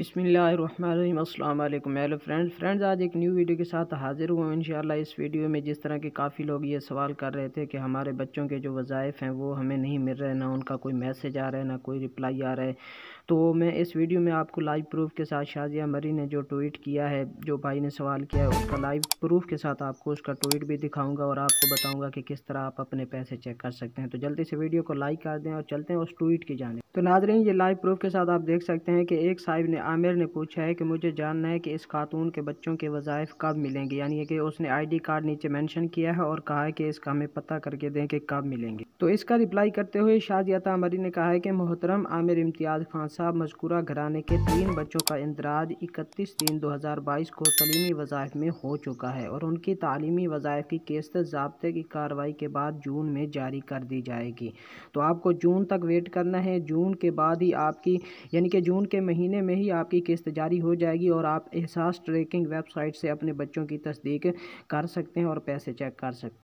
अस्सलाम वालेकुम hello friends friends आज एक न्यू वीडियो के साथ हाज़िर हुआ इन इस वीडियो में जिस तरह के काफ़ी लोग ये सवाल कर रहे थे कि हमारे बच्चों के जो वज़ाइफ़ हैं वो हमें नहीं मिल रहे ना उनका कोई मैसेज आ रहा है ना कोई रिप्लाई आ रहा है तो मैं इस वीडियो में आपको लाइव प्रूफ के साथ शाजिया मरी ने जो ट्वीट किया है जो भाई ने सवाल किया है उसका लाइव प्रूफ के साथ आपको उसका ट्वीट भी दिखाऊँगा और आपको बताऊँगा कि किस तरह आप अपने पैसे चेक कर सकते हैं तो जल्दी से वीडियो को लाइक कर दें और चलते हैं उस ट्वीट की जाने तो नाजरीन ये लाइव प्रूफ के साथ आप देख सकते हैं कि एक साहिब ने आमिर ने पूछा है कि मुझे जानना है कि इस खातून के बच्चों के वज़ायफ़ कब मिलेंगे यानी कि उसने आईडी कार्ड नीचे मेंशन किया है और कहा है कि इसका हमें पता करके दें कि कब मिलेंगे तो इसका रिप्लाई करते हुए शाजियाता अमरी ने कहा है कि मोहतरम आमिर इम्तियाज़ खान साहब मजकूरा घराने के तीन बच्चों का इंदराज इकतीस तीन दो हज़ार बाईस को तलीमी वजायफ में हो चुका है और उनकी तालीमी वज़ायफ की किस्त जबते की कार्रवाई के बाद जून में जारी कर दी जाएगी तो आपको जून तक वेट करना है जून जून के बाद ही आपकी यानी कि जून के महीने में ही आपकी किस्त जारी हो जाएगी और आप एहसास ट्रैकिंग वेबसाइट से अपने बच्चों की तस्दीक कर सकते हैं और पैसे चेक कर सकते हैं